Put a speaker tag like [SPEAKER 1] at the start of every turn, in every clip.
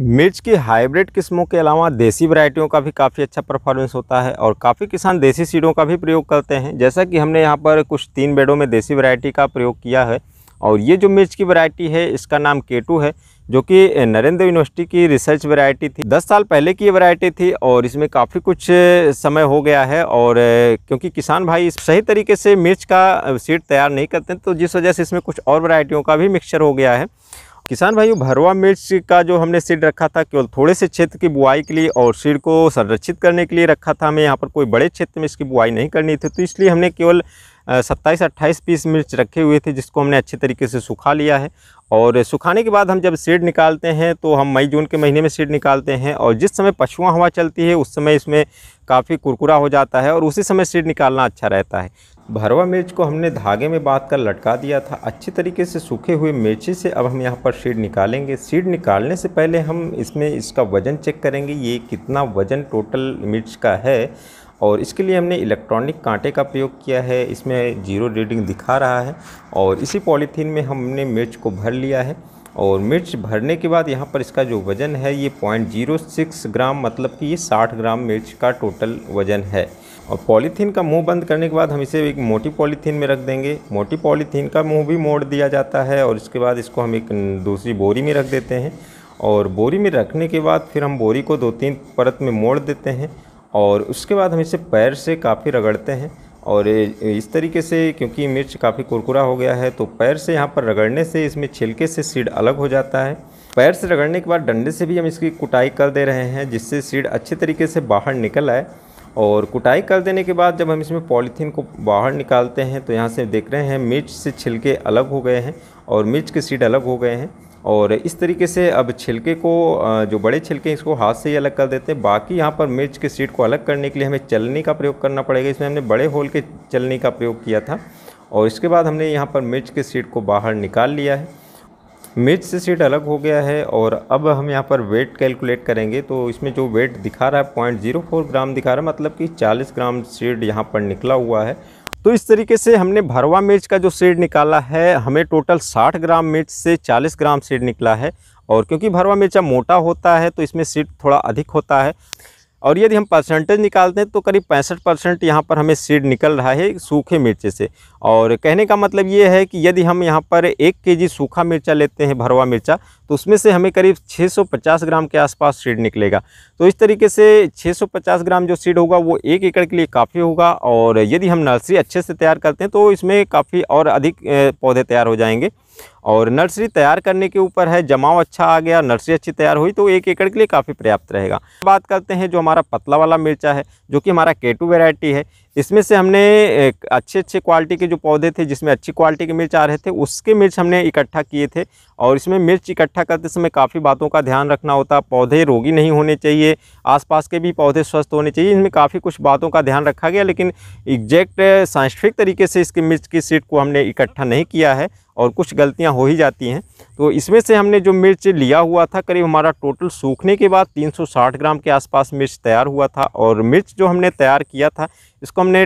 [SPEAKER 1] मिर्च की हाइब्रिड किस्मों के अलावा देसी वैरायटियों का भी काफ़ी अच्छा परफॉर्मेंस होता है और काफ़ी किसान देसी सीडों का भी प्रयोग करते हैं जैसा कि हमने यहाँ पर कुछ तीन बेडों में देसी वैरायटी का प्रयोग किया है और ये जो मिर्च की वैरायटी है इसका नाम केटू है जो कि नरेंद्र यूनिवर्सिटी की रिसर्च वैरायटी थी दस साल पहले की ये वैरायटी थी और इसमें काफ़ी कुछ समय हो गया है और क्योंकि किसान भाई सही तरीके से मिर्च का सीड तैयार नहीं करते तो जिस वजह से इसमें कुछ और वैरायटियों का भी मिक्सचर हो गया है किसान भाइयों भरवा मिर्च का जो हमने सीड रखा था केवल थोड़े से क्षेत्र की बुआई के लिए और सीड को संरक्षित करने के लिए रखा था हमें यहाँ पर कोई बड़े क्षेत्र में इसकी बुआई नहीं करनी थी तो इसलिए हमने केवल सत्ताईस अट्ठाईस पीस मिर्च रखे हुए थे जिसको हमने अच्छे तरीके से सुखा लिया है और सुखाने के बाद हम जब सीड निकालते हैं तो हम मई जून के महीने में सीड निकालते हैं और जिस समय पछुआ हवा चलती है उस समय इसमें काफ़ी कुरकुरा हो जाता है और उसी समय सीड निकालना अच्छा रहता है भरवा मिर्च को हमने धागे में बांध कर लटका दिया था अच्छी तरीके से सूखे हुए मिर्ची से अब हम यहाँ पर सीड निकालेंगे सीड निकालने से पहले हम इसमें इसका वज़न चेक करेंगे ये कितना वज़न टोटल मिर्च का है और इसके लिए हमने इलेक्ट्रॉनिक कांटे का प्रयोग किया है इसमें जीरो रीडिंग दिखा रहा है और इसी पॉलीथीन में हमने मिर्च को भर लिया है और मिर्च भरने के बाद यहाँ पर इसका जो वज़न है ये पॉइंट जीरो सिक्स ग्राम मतलब कि ये साठ ग्राम मिर्च का टोटल वज़न है और पॉलीथीन का मुंह बंद करने के बाद हम इसे एक मोटी पॉलीथीन में रख देंगे मोटी पॉलीथीन का मुंह भी मोड़ दिया जाता है और इसके बाद इसको हम एक दूसरी बोरी में रख देते हैं और बोरी में रखने के बाद फिर हम बोरी को दो तीन परत में मोड़ देते हैं और उसके बाद हम इसे पैर से काफ़ी रगड़ते हैं और इस तरीके से क्योंकि मिर्च काफ़ी कुरकुरा हो गया है तो पैर से यहाँ पर रगड़ने से इसमें छिलके से सीड अलग हो जाता है पैर से रगड़ने के बाद डंडे से भी हम इसकी कुटाई कर दे रहे हैं जिससे सीड अच्छे तरीके से बाहर निकल आए और कुटाई कर देने के बाद जब हम इसमें पॉलीथीन को बाहर निकालते हैं तो यहाँ से देख रहे हैं मिर्च से छिलके अलग हो गए हैं और मिर्च के सीड अलग हो गए हैं और इस तरीके से अब छिलके को जो बड़े छिलके इसको हाथ से ही अलग कर देते हैं बाकी यहाँ पर मिर्च के सीड को अलग करने के लिए हमें चलनी का प्रयोग करना पड़ेगा इसमें हमने बड़े होल के चलनी का प्रयोग किया था और इसके बाद हमने यहाँ पर मिर्च के सीड को बाहर निकाल लिया है मिर्च से सीट अलग हो गया है और अब हम यहाँ पर वेट कैलकुलेट करेंगे तो इसमें जो वेट दिखा रहा है पॉइंट जीरो फोर ग्राम दिखा रहा है मतलब कि चालीस ग्राम सीड यहाँ पर निकला हुआ है तो इस तरीके से हमने भरवा मिर्च का जो सीड निकाला है हमें टोटल 60 ग्राम मिर्च से 40 ग्राम सीड निकला है और क्योंकि भरवा मिर्चा मोटा होता है तो इसमें सीड थोड़ा अधिक होता है और यदि हम परसेंटेज निकालते हैं तो करीब पैंसठ परसेंट यहाँ पर हमें सीड निकल रहा है सूखे मिर्चे से और कहने का मतलब ये है कि यदि हम यहाँ पर एक केजी सूखा मिर्चा लेते हैं भरवा मिर्चा तो उसमें से हमें करीब 650 ग्राम के आसपास सीड निकलेगा तो इस तरीके से 650 ग्राम जो सीड होगा वो एक एकड़ के लिए काफ़ी होगा और यदि हम नर्सरी अच्छे से तैयार करते हैं तो इसमें काफ़ी और अधिक पौधे तैयार हो जाएंगे और नर्सरी तैयार करने के ऊपर है जमाव अच्छा आ गया नर्सरी अच्छी तैयार हुई तो एक एकड़ के लिए काफ़ी पर्याप्त रहेगा बात करते हैं जो हमारा पतला वाला मिर्चा है जो कि हमारा केटू वेराइटी है इसमें से हमने अच्छे अच्छे क्वालिटी के जो पौधे थे जिसमें अच्छी क्वालिटी के मिर्च आ रहे थे उसके मिर्च हमने इकट्ठा किए थे और इसमें मिर्च इकट्ठा करते समय काफ़ी बातों का ध्यान रखना होता पौधे रोगी नहीं होने चाहिए आसपास के भी पौधे स्वस्थ होने चाहिए इसमें काफ़ी कुछ बातों का ध्यान रखा गया लेकिन एग्जैक्ट साइंटिफिक तरीके से इसके मिर्च की सीट को हमने इकट्ठा नहीं किया है और कुछ गलतियाँ हो ही जाती हैं तो इसमें से हमने जो मिर्च लिया हुआ था करीब हमारा टोटल सूखने के बाद 360 ग्राम के आसपास मिर्च तैयार हुआ था और मिर्च जो हमने तैयार किया था इसको हमने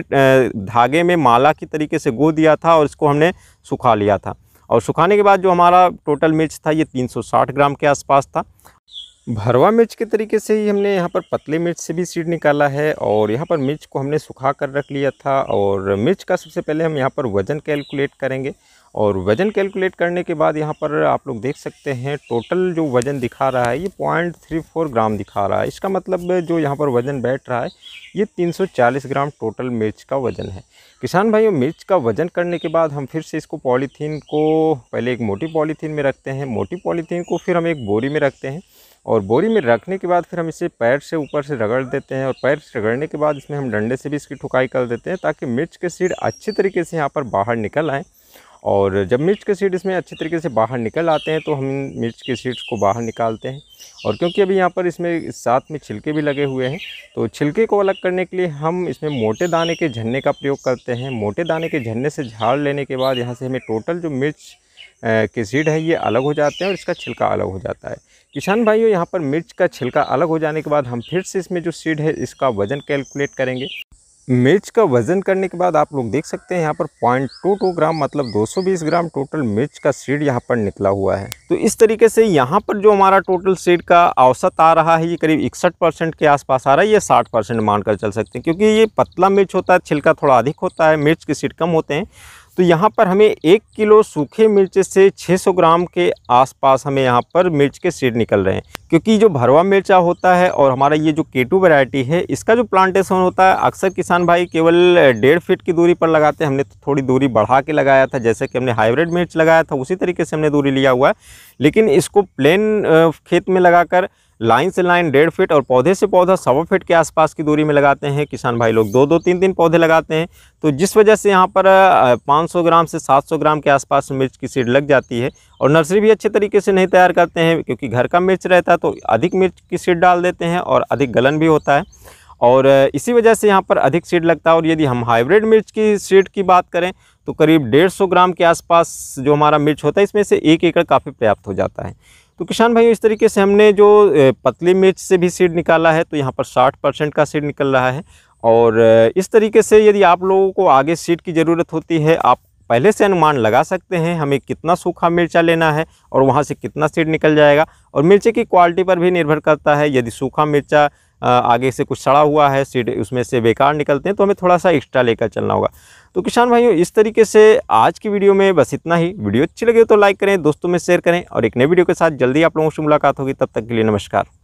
[SPEAKER 1] धागे में माला की तरीके से गो दिया था और इसको हमने सुखा लिया था और सुखाने के बाद जो हमारा टोटल मिर्च था ये 360 ग्राम के आसपास था भरवा मिर्च के तरीके से ही हमने यहाँ पर पतले मिर्च से भी सीड निकाला है और यहाँ पर मिर्च को हमने सुखा कर रख लिया था और मिर्च का सबसे पहले हम यहाँ पर वज़न कैलकुलेट करेंगे और वज़न कैलकुलेट करने के बाद यहाँ पर आप लोग देख सकते हैं टोटल जो वज़न दिखा रहा है ये पॉइंट थ्री फोर ग्राम दिखा रहा है इसका मतलब जो यहाँ पर वज़न बैठ रहा है ये तीन सौ चालीस ग्राम टोटल मिर्च का वज़न है किसान भाइयों मिर्च का वज़न करने के बाद हम फिर से इसको पॉलीथीन को पहले एक मोटी पॉलीथीन में रखते हैं मोटी पॉलीथीन को फिर हम एक बोरी में रखते हैं और बोरी में रखने के बाद फिर हम इसे पैर से ऊपर से रगड़ देते हैं और पैर से रगड़ने के बाद इसमें हम डंडे से भी इसकी ठुकाई कर देते हैं ताकि मिर्च के सीड अच्छे तरीके से यहाँ पर बाहर निकल आएँ और जब मिर्च के सीड इसमें अच्छे तरीके से बाहर निकल आते हैं तो हम मिर्च के सीड्स को बाहर निकालते हैं और क्योंकि अभी यहाँ पर इसमें साथ में छिलके भी लगे हुए हैं तो छिलके को अलग करने के लिए हम इसमें मोटे दाने के झरने का प्रयोग करते हैं मोटे दाने के झरने से झाड़ लेने के बाद यहाँ से हमें टोटल जो मिर्च के सीड है ये अलग हो जाते हैं और इसका छिलका अलग हो जाता है किसान भाइयों यहाँ पर मिर्च का छिलका अलग हो जाने के बाद हम फिर से इसमें जो सीड है इसका वज़न कैलकुलेट करेंगे मिर्च का वज़न करने के बाद आप लोग देख सकते हैं यहाँ पर पॉइंट टू टू ग्राम मतलब 220 ग्राम टोटल मिर्च का सीड यहाँ पर निकला हुआ है तो इस तरीके से यहाँ पर जो हमारा टोटल सीड का औसत आ रहा है ये करीब इकसठ परसेंट के आसपास आ रहा है ये 60 परसेंट मानकर चल सकते हैं क्योंकि ये पतला मिर्च होता है छिलका थोड़ा अधिक होता है मिर्च के सीड कम होते हैं तो यहाँ पर हमें एक किलो सूखे मिर्च से 600 ग्राम के आसपास हमें यहाँ पर मिर्च के सीड निकल रहे हैं क्योंकि जो भरवा मिर्चा होता है और हमारा ये जो केटू वैरायटी है इसका जो प्लांटेशन होता है अक्सर किसान भाई केवल डेढ़ फीट की दूरी पर लगाते हैं हमने तो थोड़ी दूरी बढ़ा के लगाया था जैसे कि हमने हाइब्रिड मिर्च लगाया था उसी तरीके से हमने दूरी लिया हुआ है लेकिन इसको प्लेन खेत में लगाकर लाइन से लाइन डेढ़ फीट और पौधे से पौधा सवा फीट के आसपास की दूरी में लगाते हैं किसान भाई लोग दो दो तीन तीन पौधे लगाते हैं तो जिस वजह से यहाँ पर 500 ग्राम से 700 ग्राम के आसपास मिर्च की सीड लग जाती है और नर्सरी भी अच्छे तरीके से नहीं तैयार करते हैं क्योंकि घर का मिर्च रहता है तो अधिक मिर्च की सीड डाल देते हैं और अधिक गलन भी होता है और इसी वजह से यहाँ पर अधिक सीड लगता है और यदि हम हाइब्रिड मिर्च की सीड की बात करें तो करीब डेढ़ सौ ग्राम के आसपास जो हमारा मिर्च होता है इसमें से एक एकड़ काफ़ी पर्याप्त हो जाता है तो किसान भाइयों इस तरीके से हमने जो पतली मिर्च से भी सीड निकाला है तो यहाँ पर साठ परसेंट का सीड निकल रहा है और इस तरीके से यदि आप लोगों को आगे सीड की ज़रूरत होती है आप पहले से अनुमान लगा सकते हैं हमें कितना सूखा मिर्चा लेना है और वहाँ से कितना सीड निकल जाएगा और मिर्चे की क्वालिटी पर भी निर्भर करता है यदि सूखा मिर्चा आगे से कुछ सड़ा हुआ है सीड उसमें से बेकार निकलते हैं तो हमें थोड़ा सा एक्स्ट्रा लेकर चलना होगा तो किसान भाइयों इस तरीके से आज की वीडियो में बस इतना ही वीडियो अच्छी लगे तो लाइक करें दोस्तों में शेयर करें और एक नए वीडियो के साथ जल्दी आप लोगों से मुलाकात होगी तब तक के लिए नमस्कार